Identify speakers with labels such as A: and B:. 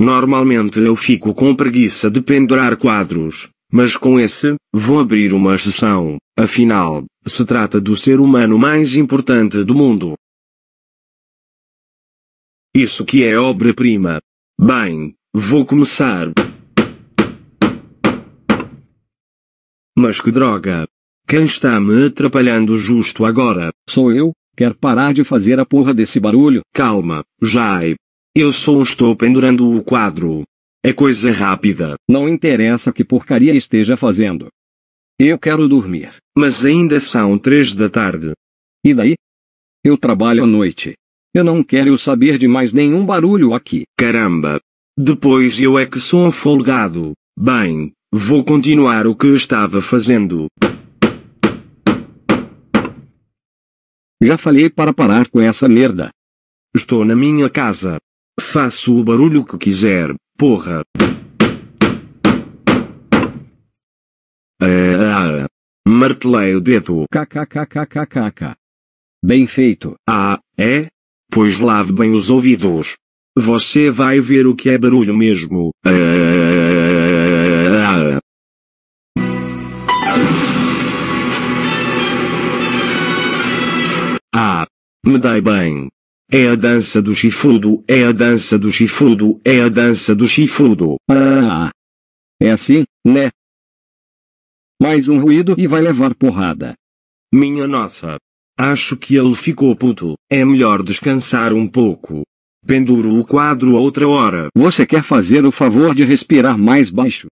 A: Normalmente eu fico com preguiça de pendurar quadros, mas com esse, vou abrir uma exceção, afinal, se trata do ser humano mais importante do mundo. Isso que é obra-prima. Bem, vou começar. Mas que droga! Quem está me atrapalhando justo agora? Sou eu, quer parar de fazer a porra desse barulho? Calma, Jai, eu só estou pendurando o quadro. É coisa rápida. Não interessa que porcaria esteja fazendo. Eu quero dormir. Mas ainda são três da tarde. E daí? Eu trabalho à noite. Eu não quero saber de mais nenhum barulho aqui. Caramba! Depois eu é que sou folgado. Bem, vou continuar o que estava fazendo. Já falei para parar com essa merda. Estou na minha casa. Faço o barulho que quiser, porra. Ah, ah, martelei o dedo. KKKKKKK. Bem feito. Ah, é? Pois lave bem os ouvidos. Você vai ver o que é barulho mesmo. Ah, ah me dai bem. É a dança do chifrudo, é a dança do chifrudo, é a dança do chifrudo. Ah, é assim, né? Mais um ruído e vai levar porrada. Minha nossa. Acho que ele ficou puto. É melhor descansar um pouco. Penduro o quadro outra hora. Você quer fazer o favor de respirar mais baixo?